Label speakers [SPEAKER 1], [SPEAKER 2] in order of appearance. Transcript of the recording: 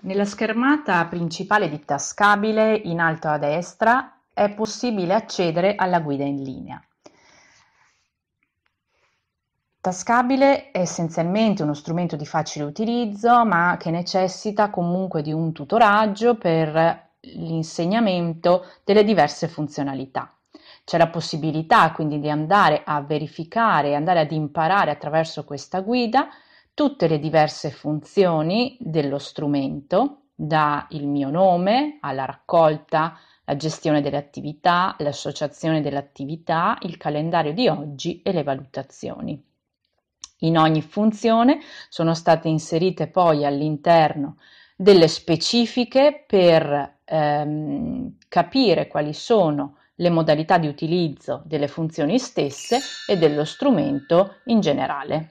[SPEAKER 1] Nella schermata principale di Tascabile, in alto a destra è possibile accedere alla guida in linea. Tascabile è essenzialmente uno strumento di facile utilizzo ma che necessita comunque di un tutoraggio per l'insegnamento delle diverse funzionalità. C'è la possibilità quindi di andare a verificare, andare ad imparare attraverso questa guida tutte le diverse funzioni dello strumento, da il mio nome alla raccolta, la gestione delle attività, l'associazione delle attività, il calendario di oggi e le valutazioni. In ogni funzione sono state inserite poi all'interno delle specifiche per ehm, capire quali sono le modalità di utilizzo delle funzioni stesse e dello strumento in
[SPEAKER 2] generale.